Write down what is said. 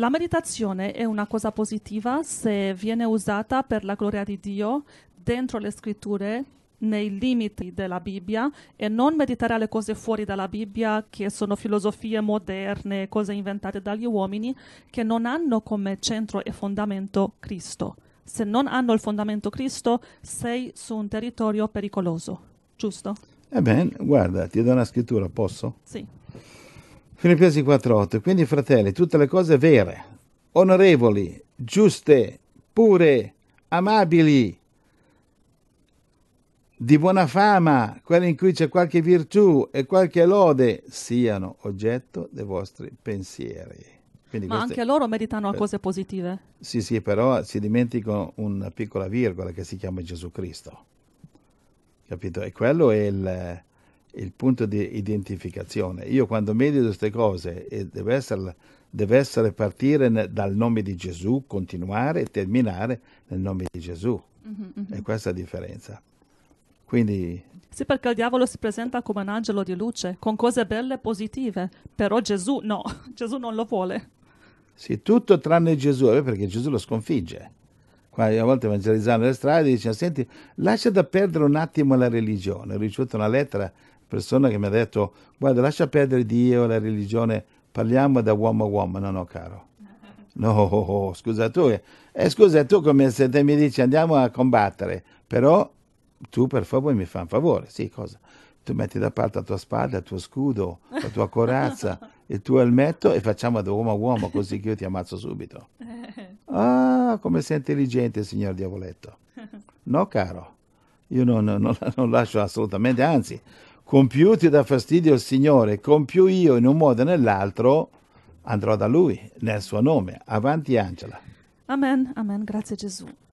La meditazione è una cosa positiva se viene usata per la gloria di Dio dentro le scritture, nei limiti della Bibbia e non meditare alle cose fuori dalla Bibbia che sono filosofie moderne, cose inventate dagli uomini che non hanno come centro e fondamento Cristo. Se non hanno il fondamento Cristo sei su un territorio pericoloso, giusto? Ebbene, guarda, ti do una scrittura, posso? Sì. Filippesi 4.8. Quindi, fratelli, tutte le cose vere, onorevoli, giuste, pure, amabili, di buona fama, quelle in cui c'è qualche virtù e qualche lode, siano oggetto dei vostri pensieri. Quindi Ma queste, anche loro meritano per, eh, cose positive. Sì, sì, però si dimenticano una piccola virgola che si chiama Gesù Cristo. Capito? E quello è il, il punto di identificazione. Io quando medito queste cose deve essere, deve essere partire dal nome di Gesù, continuare e terminare nel nome di Gesù. Mm-hmm, mm-hmm, E questa è la differenza. Quindi... Sì, perché il diavolo si presenta come un angelo di luce, con cose belle e positive, però Gesù no, Gesù non lo vuole. Sì, tutto tranne Gesù, eh, perché Gesù lo sconfigge. Qua a volte evangelizzando le strade dice, senti, lascia da perdere un attimo la religione. Ho ricevuto una lettera persona che mi ha detto guarda lascia perdere Dio, la religione, parliamo da uomo a uomo. No, no, caro. No, scusa tu. Eh, scusa tu come se te mi dici andiamo a combattere, però tu per favore mi fai un favore. Sì, cosa? Tu metti da parte la tua spada, il tuo scudo, la tua corazza, il tuo elmetto e facciamo da uomo a uomo così che io ti ammazzo subito. Ah, come sei intelligente, signor diavoletto. No, caro, io non, non, non lascio assolutamente, anzi, compiuti da fastidio il Signore, compiù io in un modo o nell'altro, andrò da Lui nel suo nome. Avanti Angela. Amen, amen, grazie Gesù.